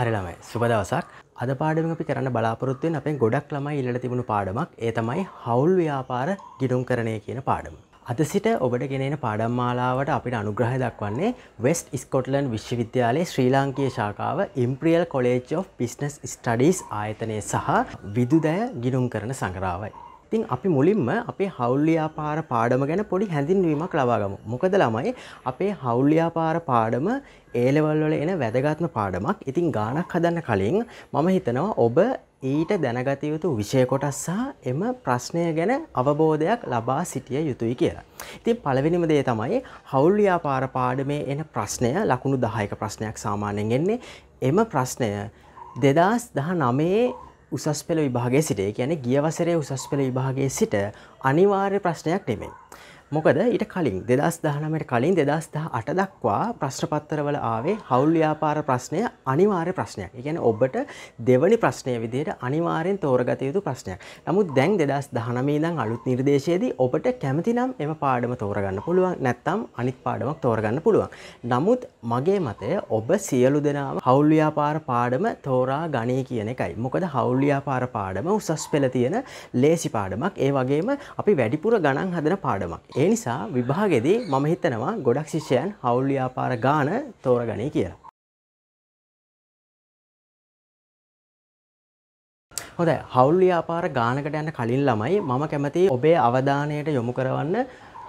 හරිළමයි සුබ දවසක් අද පාඩම අපි කරන්න බලාපොරොත්තුවෙන් අපෙන් ගොඩක් ළමයි ඉල්ලට තිබුණු පාඩමක් ඒ තමයි හවුල් ව්‍යාපාර ගිඩුම් කරණය කියන පාඩම. අද සිට ඔබට ගෙනෙන පාඩම් මාලාවට අපිට අනුග්‍රහය දක්වන්නේ වෙස්ට් ස්කොට්ලන් විශ්වවිද්‍යාලයේ ශ්‍රී ලාංකීය ශාකාව imperial college of business studies ආයතනය සහ විදුදය ගිනුම් කරන සංගරාවයි. තින් අපි මුලින්ම අපේ හවුල්්‍යාපාර පාඩම ගැන පොඩි හැඳින්වීමක් ලබාගම. මොකද ළමයි අපේ හවුල්්‍යාපාර පාඩම ඒලවල්වල එන වැදගත්ම පාඩමක් ඉතින් ගානක් හදන්න කලින් මම හිතනවා ඔබ ඊට දැනගතයුතු විෂයකොටස් සහ එම ප්‍රශ්නය ගැන අවබෝධයක් ලබා සිටිය යුතුයි කියලා. ඉතින් පළවෙනිම දේ තමයි හවුල්්‍යාපාර පාඩමේ එන ප්‍රශ්නය ලකුණු දහයක ප්‍රශ්නයක් සාමාන්‍යයෙන් එන්නේ එම ප්‍රශ්නය දෙදස් දහ නමේ උසස් පෙළ විභාගය සිට කියන්නේ ගියවසරේ උසස් පෙළ විභාගයේ සිට අනිවාර්ය ප්‍රශ්නයක් නෙමෙයි. මොකද ඊට කලින් දෙදස් දහනමට කලින් දෙදස් දහ අට දක්වා ප්‍රශ්නපත්තරවල ආවේ හවුල්්‍යාපාර ප්‍රශ්නය අනිවාර්ය ප්‍රශ්නයක් ඉගැන ඔබට දෙවනි ප්‍රශ්නය විදියට අනිවාරෙන් තෝරගත යුතු ප්‍රශ්නයක් නමුත් දැන් දෙදස් දහනමේ දං අලුත් නිර්දේශයේදී ඔබට කැමතිනම් එම පාඩම තෝරගන්න පුළුවන් නැත්තම් අනිත් පාඩමක් තෝරගන්න පුළුවන් නමුත් මගේ මතය ඔබ සියලු දෙනාව හවුල්්‍යාපාර පාඩම තෝරා ගනී කියන එකයි මොකද හවුල්්‍යාපාර පාඩම උසස් පෙළ තියෙන ලේසි පාඩමක් ඒ වගේම අපි වැඩිපුර ගණන් හදන පාඩමක් ඒ ඒ නිසා විභාගෙදී මම හිතනවා ගොඩක් ශිෂ්‍යයන් හවුල් ව්‍යාපාර ගාන තෝරගනී කියලා. හොඳ හවුල් ව්‍යාපාර ගානකට යන්න කලින් ළමයි මම කැමති ඔබේ අවධානයට යොමු කරවන්න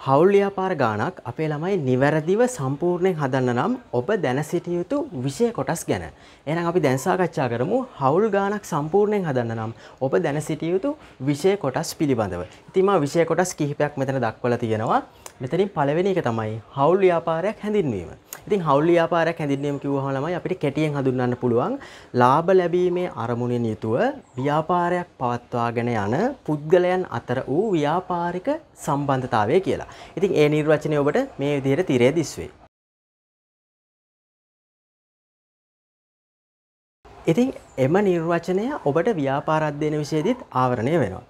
හවුල් ව්‍යාපාර ගානක් අපේ ළමයි නිවැරදිව සම්පූර්ණයෙන් හදන්න නම් ඔබ දැන සිටිය යුතු විෂය කොටස් ගැන. එහෙනම් අපි දැන් සාකච්ඡා කරමු හවුල් ගානක් සම්පූර්ණයෙන් හදන්න නම් ඔබ දැන සිටිය යුතු විෂය කොටස් පිළිබඳව. ඉතින් මා විෂය කොටස් කිහිපයක් මෙතන දක්වලා තියෙනවා. මෙතනින් පළවෙනි එක තමයි හවුල් ව්‍යාපාරයක් හැඳින්වීම. ඉතින් හවුල් ව්‍යාපාරයක් හැඳින්වීම කිව්වහම ළමයි අපිට කැටියෙන් හඳුන්වන්න පුළුවන් ලාභ ලැබීමේ අරමුණෙන් යුතුව ව්‍යාපාරයක් පවත්වාගෙන යන පුද්ගලයන් අතර වූ ව්‍යාපාරික සම්බන්ධතාවය කියලා. ඉතින් ඒ නිර්වචනය ඔබට මේ විදිහට තිරේ දිස්වේ. ඉතින් එම නිර්වචනය ඔබට ව්‍යාපාර අධ්‍යයන විෂයේදීත් ආවරණය වෙනවා.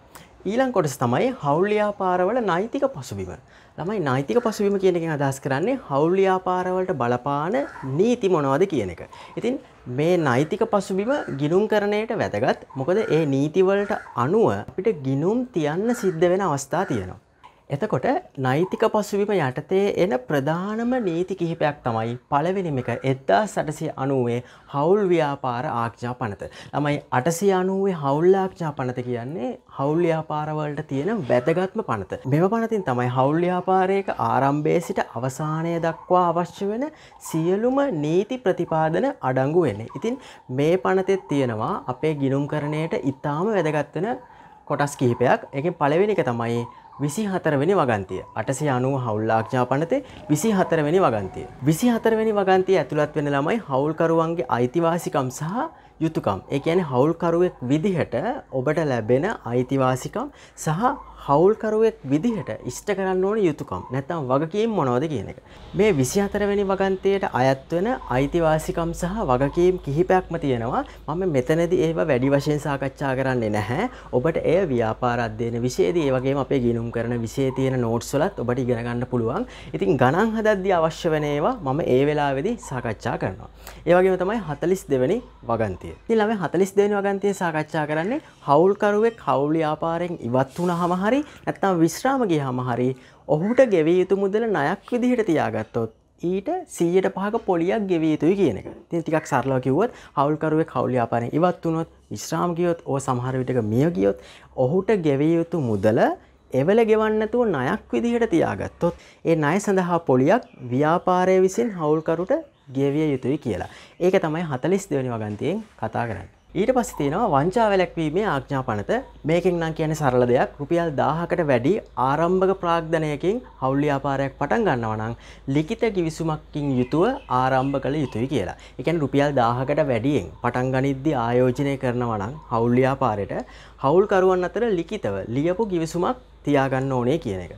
ඊළං කොටස තමයි හවුල්්‍යාපාරවල නෛතික පසුබිම ළමයි නෛතික පසුබිම කියනකින් අදහස් කරන්නේ හවුල්්‍යාපාරවලට බලපාන නීති මොනවද කියන එක. ඉතින් මේ නෛතික පසුබිම ගිනුම් කරණයට වැදගත් මොකද ඒ නීතිවලට අනුව අපිට ගිනුම් තියන්න සිද්ධ වෙන අවස්ථා තියෙනවා. එතකොට නෛතික පසුබිම යටතේ එන ප්‍රධානම නීති කිහිපයක් තමයි පළවෙනිම එක එද්දා සටසය අනුවේ හවුල් ව්‍යාපාර ආක්ෂා පනත. ළමයි අටසය අනුවේ හවුල්ලාක්ෂා පනත කියන්නේ හවුල්්‍යාපාරවලට තියෙන වැදගත්ම පනත. මෙම පනතින් තමයි හවුල්්‍යාපාරයක ආරම්භය සිට අවසානය දක්වා අවශ්‍ය වෙන සියලුම නීති ප්‍රතිපාදන අඩංගු වෙන්නේ. ඉතින් මේ පනතෙත් තියෙනවා අපේ ගිනුම් කරණයට ඉතාම වැදගත්වන කොටස් කිහිපයක් එකින් පළවෙනික තමයි විසි හතරවෙනි වගන්තිය අටසි අනුව හවුල්ලාක්ඥා පනතේ විසි හතරවෙනි වගන්තිය. විසි හතරවෙනි වගන්තිය ඇතුළත් වෙන ළමයි හවුල්කරුවන්ගේ අයිතිවාසිකම් සහ යුතුකම් ඒ කියන්නේ හවුල්කරුවෙක් විදිහට ඔබට ලැබෙන අයිතිවාසිකම් සහ හවුල්කරුවෙක් විදිහට ඉෂ්ට කරන්න ඕන යුතුකම් නැත්තම් වගකීම් මොනවද කියන එක. මේ විසි අතරවැනි වගන්තයට අයත්වන අයිතිවාසිකම් සහ වගකීම් කිහිපයක්ම තියෙනවා මම මෙතනද ඒව වැඩි වශයෙන් සාකච්ඡා කරන්නේ නැහැ ඔබට ඒ ව්‍යාපාරද්‍යයන විශේද ඒවගේ අපේ ගිනුම් කරන විසේ තියෙන නෝට්ස්වලත් ඔබට ඉගෙනගන්න පුළුවන් ඉතින් ගණන් හදද්දි අවශ්‍ය වනේවා මම ඒ වෙලාවෙදි සාකච්ඡා කරනවා. ඒවගේම තමයි හතලිස් දෙවැනි වගන්තය. ඉලම හතලිස් දෙන වගන්තය සාකච්ඡා කරන්නේ හවුල්කරුවේ කවුලි ආපාරයෙන් ඉවත් වුණ හමහරි ඇත්තම් විශ්‍රාමගේ හමහරි ඔහුට ගෙවිය යුතු මුදල නයක් විදිහට තියාගත්තොත් ඊට සීයට පහක පොලියක් ගෙවිය යුතුයි කියන එක තින් ටිකක් සරලව කිව්වොත් හවුල්කරුවේ කවුලි ආපාරයෙන් ඉවත් වුණොත් විශ්‍රාම ගියොත් ඕ සමහර විටක මිය ගියොත් ඔහුට ගෙවිය යුතු මුදල එවල ගෙවන්නතුව ණයක් විදිහට තියාගත්තොත් ඒ ණය සඳහා පොලියක් ව්‍යාපාරය විසින් හවුල්කරුට ගෙවිය යුතුයි කියලා. ඒක තමයි හතලිස් දෙවනි වගන්තියෙන් කතා කරන්න. ඊට පස් තියෙනවා වංචා වැලැක්වීමේ ආඥා පනත මේකෙන් නම් කියන සරල දෙයක් රුපියල් දාහකට වැඩි ආරම්භක ප්‍රාග්ධනයකින් හවුල්්‍යාපාරයක් පටන් ගන්නවනං ලිකිත කිවිසුමක්කින් යුතුව ආරම්භ කළ යුතුයි කියලා එකන් රුපියල් දාහකට වැඩියෙන් පටන් ගනිද්දි ආයෝජනය කරනවනං හවුල්්‍යාපාරයට හවුල්කරුවන් අතර ලිකිතව ලියපු ගිවිසුමක් තියාගන්න ඕනේ කියන එක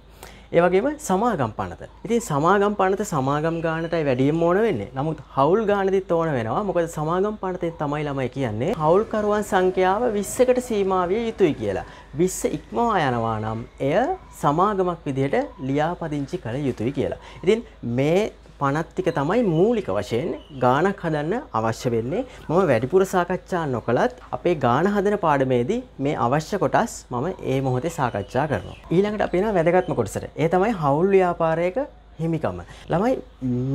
ඒවගේම සමාගම් පනත ඉතින් සමාගම් පනත සමාගම් ගානටයි වැඩියම් ඕන වෙන්නේ නමුත් හවුල් ගානතිත් ඕන වෙනවා මොකද සමාගම් පනතෙන් තමයි ළමයි කියන්නේ හවුල්කරුවන් සංඛ්‍යාව විස්සකට සීමාවිය යුතුයි කියලා විස්ස ඉක්මවා යනවා නම් එය සමාගමක් විදිහට ලියාපදිංචි කළ යුතුයි කියලා ඉතින් මේ පනත්තික තමයි මූලික වශයෙන් ගානක් හදන්න අවශ්‍ය වෙන්නේ මම වැඩිපුර සාකච්ඡා නොකළත් අපේ ගාන හදන පාඩමේදී මේ අවශ්‍ය කොටස් මම ඒ මොහොතේ සාකච්ඡා කරනවා. ඊළඟට අපේන වැදගත්ම කොටසට ඒ තමයි හවුල් ව්‍යාපාරයක හිමිකම. ළමයි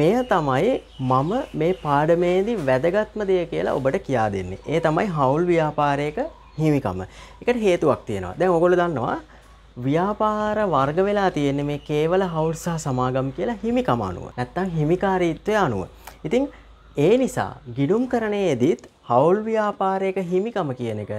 මෙය තමයි මම මේ පාඩමේදී වැදගත්ම දෙය කියලා ඔබට කියා දෙන්නේ. ඒ තමයි හවුල් ව්‍යාපාරයක හිමිකම. එකට හේතුවක් තියෙනවා. දැන් ඔයගොල්ලෝ දන්නවා ව්‍යාපාර වර්ග වෙලා තියෙන්නේ මේ කේවල හවුල්සා සමාගම් කියලා හිමිකම අනුව නැත්තං හිමිකාරීත්වය අනුව. ඉතින් ඒ නිසා ගිඩුම් කරණයේදීත් හවුල් ව්‍යාපාරයක හිමිකම කියන එක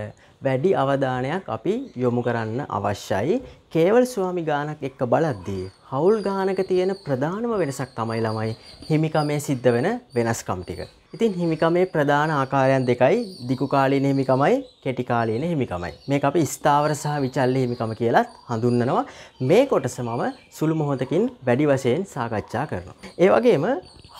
වැඩි අවධානයක් අපි යොමු කරන්න අවශ්‍යයි. කේවල් ස්වාමි ගානක් එක්ක බලද්දී හවුල් ගානක තියෙන ප්‍රධානම වෙනසක් තමයි ළමයි හිමිකමේ සිද්ධ වෙන වෙනස්කම් ටික. ඉතින් හිමිකමේ ප්‍රධාන ආකාරයන් දෙකයි දිගු කාලීන හිමිකමයි කෙටි කාලීන හිමිකමයි. මේක අපි ස්ථාවර සහ විචල්්‍ය හිමිකම කියලත් හඳුන්වනවා. මේ කොටස මම සුළු මොහොතකින් වැඩි වශයෙන් සාකච්ඡා කරනවා. ඒ වගේම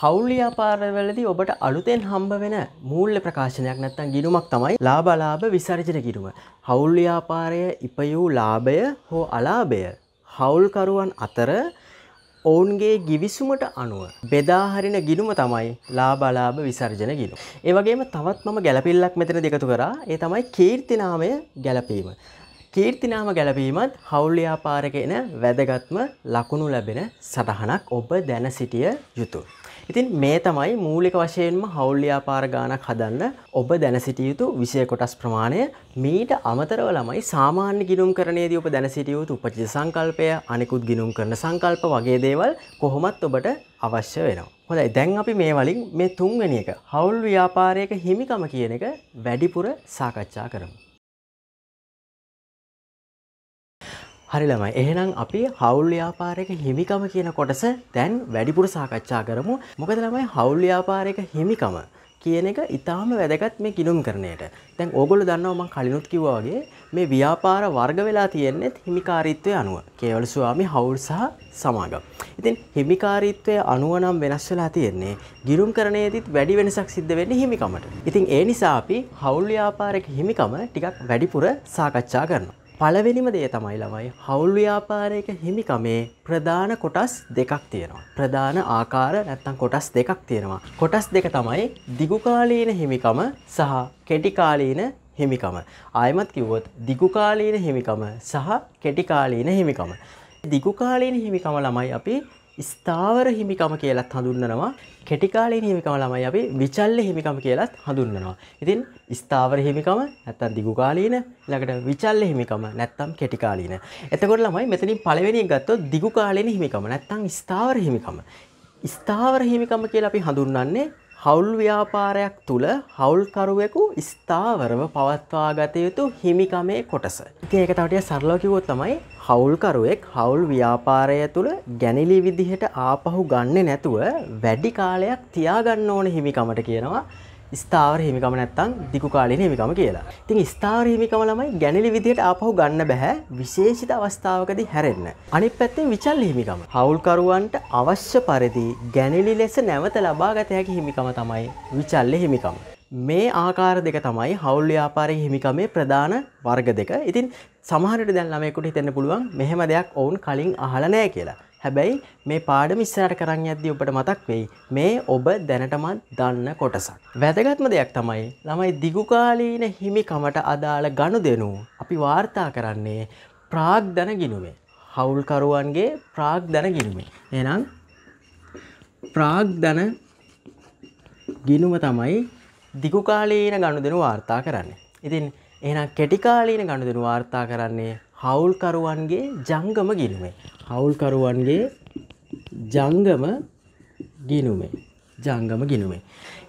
හවුල්ලියාපාරවලදි ඔබට අලුතෙන් හම්බ වෙන මූල්ල ප්‍රකාශනයක් නැත්තන් ගිරුමක් තමයි ලාබලාභ විසර්ජන කිරුම. හවුල්ලියාපාරය ඉපයූ ලාභය හෝ අලාභය. හවුල්කරුවන් අතර ඔවුන්ගේ ගිවිසුමට අනුව බෙදාහරින ගිනුම තමයි ලාබලාභ විසර්ජන ගිනු. ඒවගේම තවත් මම ගැලපිල්ලක් මෙතන දෙකතු කරා ඒ තමයි කීර්තිනාමය ගැලපීම. කීර්තිනාම ගැලපීමත් හවුල්්‍යාපාරක එන වැදගත්ම ලකුණු ලැබෙන සටහනක් ඔබ දැන සිටිය යුතු. ඉතින් මේ තමයි මූලික වශයෙන්ම හවුල්්‍යාපාර ගානක් හදන්න ඔබ දැනසිටියයුතු විෂය කොටස් ප්‍රමාණය මීට අමතරව ළමයි සාමාන්‍ය ගිනුම් කරණයේදී ඔබ දැනසිටියයුතු උපචිත සංකල්පය අනෙකුත් ගිනුම් කරන සංකල්ප වගේ දේවල් කොහොමත් ඔබට අවශ්‍ය වෙනවා. හොඳයි දැන් අපි මේ වලින් මේ තුන්වැනි එක හවුල් ව්‍යාපාරයක හිමිකම කියන එක වැඩිපුර සාකච්ඡා කරමු. හරිලමයි එහෙනම් අපි හවුල් ්‍යාපාරයක හිමිකම කියන කොටස දැන් වැඩිපුර සාකච්ඡා කරමු මොකද ළමයි හවුල් ්‍යාපාරයක හිමිකම කියන එක ඉතාම වැදගත් මේ කිනුම් කරනයට තැන් ඕගොල දන්නවම කලිනුත් කිවවාගේ මේ ව්‍යාපාර වර්ග වෙලා තියෙන්නෙත් හිමිකාරීත්වය අනුව කේවල ස්වාමි හවුල් සහ සමාගම්. ඉතින් හිමිකාරීත්වය අනුවනම් වෙනස් වෙලා තියෙන්නේ ගිරුම් කරනයේදත් වැඩි වෙනසක් සිද්ධ වෙන්න හිමිකමට. ඉතින් ඒ නිසා අපි හවුල් ්‍යාපාරයක හිමිකම ටිකක් වැඩිපුර සාකච්ඡා කරනවා. පළවෙනිම දේ තමයි ළමයි හවුල් ව්‍යාපාරයක හිමිකමේ ප්‍රධාන කොටස් දෙකක් තියෙනවා. ප්‍රධාන ආකාර නැත්තම් කොටස් දෙකක් තියෙනවා. කොටස් දෙක තමයි දිගුකාලීන හිමිකම සහ කෙටිකාලීන හිමිකම. ආයමත් කිව්වොත් දිගුකාලීන හිමිකම සහ කෙටිකාලීන හිමිකම. දිගුකාලීන හිමිකම ළමයි අපි ස්ථාවර හිමිකම කියලත් හඳුන්වනවා කෙටිකාලේ හිමිකම ළමයි අපි විචල්ල හිමිකම කියලත් හඳුන්වනවා. ඉතින් ස්ථාවර හිමිකම නැත්තම් දිගුකාලීන ඊළඟට විචල්ල හිමිකම නැත්තම් කෙටිකාලීන. එතකොට ළමයි මෙතනින් පළවෙනි එක ගත්තොත් දිගුකාලීන හිමිකම නැත්තම් ස්ථාවර හිමිකම. ස්ථාවර හිමිකම කියලා අපි හඳුන්වන්නේ හවුල් ව්‍යාපාරයක් තුළ හවුල්කරුවෙකු ස්ථාවරව පවත්වා ගත යුතු හිමිකමේ කොටස. ඉති ඒක තටිය සරලෝකිවොත් තමයි හවුල්කරුවෙක් හවුල් ව්‍යාපාරය තුළ ගැනිලි විදිහට ආපහු ගන්න නැතුව වැඩි කාලයක් තියාගන්න ඕන හිමිකමට කියනවා ස්ථාවර හිමිකම නැත්තං දිකු කාලීන හිමිකම කියලා. ඉතින් ස්ථාවර හිමිකම ළමයි ගැනිලි විදිහට ආපහු ගන්න බෑ විශේෂිත අවස්ථාවකදී හැරෙන්න. අනිත් පැත්තෙන් විචල්ලි හිමිකම. හවුල්කරුවන්ට අවශ්‍ය පරිදි ගැනිලි ලෙස නැවත ලබා ගත හැකි හිමිකම තමයි විචල්ලි හිමිකම. මේ ආකාර දෙක තමයි හවුල් ව්‍යාපාරයේ හිමිකමේ ප්‍රධාන වර්ග දෙක. ඉතින් සමහරට දැන් ළමයෙකුට හිතෙන්න පුළුවන් මෙහෙම දෙයක් ඔවුන් කලින් අහලා නැහැ කියලා. හැබැයි මේ පාඩම ඉස්සරට කරන්න ඇද්දි ඔබට මතක් වෙයි මේ ඔබ දැනටමත් දන්න කොටසක්. වැදගත්ම දෙයක් තමයි ළමයි දිගුකාලීන හිමිකමට අදාළ ගණු දෙනු අපි වාර්තා කරන්නේ ප්‍රාග් දැන ගිනුමේ. හවුල්කරුවන්ගේ ප්‍රාග් දැන ගිනුමේ. එනම් ප්‍රාග් දැන ගිනුම තමයි දිගුකාලීන ගණු දෙනු වාර්තා කරන්නේ. ඉතින් එනම් කෙටිකාලීන ගණු දෙනු වාර්තා කරන්නේ හවුල්කරුවන්ගේ ජංගම ගිනුමේ. හවුල්කරුවන්ගේ ජංගම ගිනුමේ ජංගම ගිනුමේ.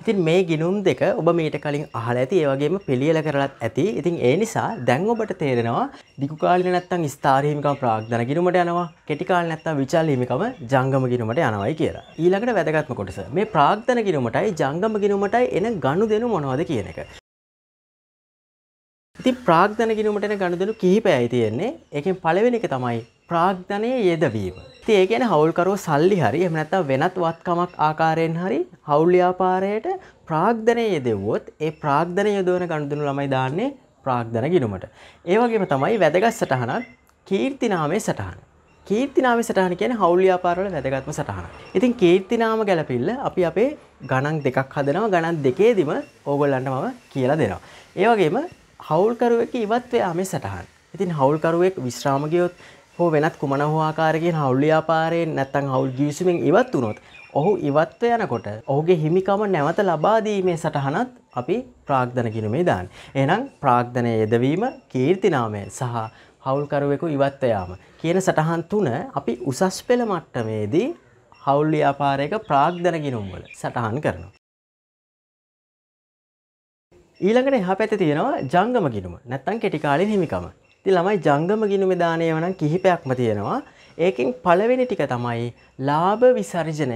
ඉතින් මේ ගිනුම් දෙක ඔබ මීට කලින් අහලා ඇති ඒ වගේම පිළියෙල කරලත් ඇති. ඉතින් ඒ නිසා දැන් ඔබට තේරෙනවා දිගු කාලේ නැත්තම් ස්ථාර හිමිකම ප්‍රාග්ධන ගිනුමට යනවා, කෙටි කාලේ නැත්තම් විචල් හිමිකම ජංගම ගිනුමට යනවායි කියලා. ඊළඟට වැදගත්ම කොටස මේ ප්‍රාග්ධන ගිනුමටයි ජංගම ගිනුමටයි එන ගනුදෙනු මොනවද කියන එක. ඉතින් ප්‍රාග්ධන ගිනුමට එන ගනුදෙනු කිහිපයයි තියෙන්නේ. ඒකෙන් පළවෙනි එක තමයි ප්‍රාග්ධනයේ යෙදවීම. ඒ ගැන හවුල්කරු සල්ලි හරි එම නැත වෙනත් වත්කමක් ආකාරයෙන් හරි හවුල්්‍යාපාරයට ප්‍රාග්ධනය යෙදවොත් ඒ ප්‍රාග්ධනය යොදවන ගණඳුනු ළමයි දාන්නේ ප්‍රාග්ධන ගිනුමට. ඒවගේම තමයි වැදගත් සටහනක් කීර්තිනාමේ සටහන. කීර්තිනාම සටහන කියන හවුල්්‍යාපාරල වැදගත්ම සටහන. ඉතින් කීර්තිනාම ගැලපිල්ල අපි අපේ ගණන් දෙකක් හදනවා ගණන් දෙකේදිම ඕගොල්ලන්ට මම කියලා දෙනවා. ඒවගේම හවුල්කරුවක ඉවත්වයාමේ සටහන්. ඉතින් හවුල්කරුවෙක් විශ්‍රාමගයොත් හෝ වෙනත් කුමන හෝආකාරගෙන් හවුල්්‍යාපාරයෙන් නැත්තං හවුල් ගිවිසුමෙන් ඉවත් වුණොත් ඔහු ඉවත්ව යනකොට ඔහුගේ හිමිකම නැවත ලබාදීමේ සටහනත් අපි ප්‍රාග්ධනකිනුමේ දාන්. එනම් ප්‍රාග්ධනය යෙදවීම කීර්තිනාමය සහ හවුල්කරුවෙකු ඉවත්වයාම. කියන සටහන් තුන අපි උසස් පෙළ මට්ටමේදී හවුල්්‍යාපාරයක ප්‍රාග්ධනගිනුම්වල සටහන් කරනවා. ඊළඟට එහ පැත තියෙනවා ජංගම ගිනුම නැත්තන් කෙටිකාලින් හිමිකම ති ළමයි ජංගම ගිනුම දානය වන කිහිපයක්ම තියෙනවා ඒකින් පළවෙනි ටික තමයි ලාභ විසර්ජනයන්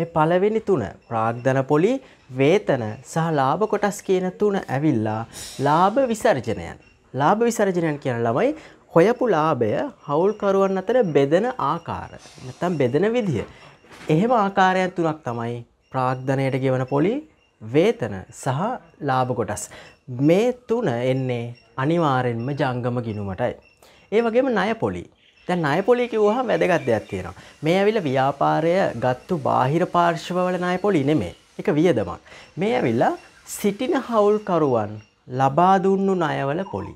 මේ පළවෙනි තුන ප්‍රාග්ධන පොලි වේතන සහ ලාභ කොටස් කියන තුන ඇවිල්ලා ලාභ විසර්ජනයන් ලාභ විසර්ජනයන් කියන ළමයි හොයපු ලාභය හවුල්කරුවන් අතර බෙදන ආකාර නැතම් බෙදන විදිහ එහෙම ආකාරයක් තුනක් තමයි ප්‍රාග්ධනයට ගෙවන පොලි වේතන සහ ලාභ කොටස්. මේ තුන එන්නේ අනිවාරෙන්ම ජංගම ගිනුමටයි. ඒ වගේම නය පොලි දැන් අය පොලි කිව්හ වැදගත් දෙයක් තියෙනවා. මේ ඇවිල ව්‍යාපාරය ගත්තු බාහිර පාර්ශ්වවල නය පොලි නෙමේ එක වියදමක්. මේ ඇවිල්ලා සිටින හවුල්කරුවන් ලබා දුන්නු නයවල පොලි.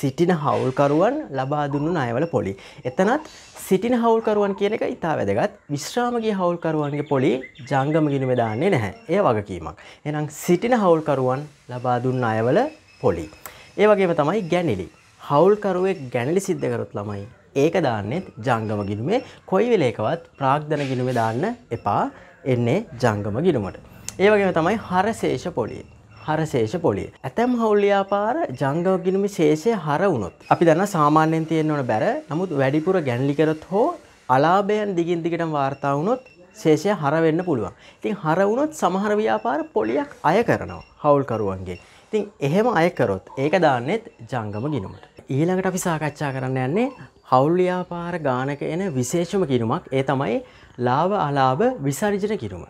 සිටින හවුල්කරුවන් ලබා දුන්නු නයවල පොලි. එතනත් සිටින හවුල්කරුවන් කියන එක ඉතා වැදගත් විශ්‍රාමගේ හවුල්කරුවන්ගේ පොලි ජංගම ගිනුම දාන්නේ නැහැ ඒ වගකීමක්. එනම් සිටින හවුල්කරුවන් ලබා දුන්න අයවල පොලි. ඒ වගේම තමයි ගැනිලි. හවුල්කරුවෙක් ගැනලි සිද්ධකරොත් ළමයි ඒක දාන්නෙත් ජංගම ගිනුමේ කොයි වෙලේකවත් ප්‍රාග්ධන ගිනුම දාන්න එපා එන්නේ ජංගම ගිනුමට. ඒවගේම තමයි හරශේෂ පොලිය. හරශේෂ පොලිය. ඇතැම් හවුල්්‍යාපාර ජංගව ගිනුමි ශේෂය හරවුණොත්. අපි දන්න සාමාන්‍යයෙන් තියෙන්වන බැර නමුත් වැඩිපුර ගැන්ලිකරොත් හෝ අලාභයන් දිගින් දිගට වාර්තා වුණොත් ශේෂය හරවෙන්න පුළුවන්. ඉතින් හරවුණොත් සමහර ව්‍යාපාර පොලියක් අය කරනවා හවුල්කරුවන්ගේ. ඉතින් එහෙම අයකරොත් ඒක දාන්නෙත් ජංගම ගිනුමට. ඊළඟට අපි සාකච්ඡා කරන්න යන්නේ හවුල්්‍යාපාර ගානක එන විශේෂම කිරුමක් ඒ තමයි ලාභ අලාභ විසර්ජන කිරුම.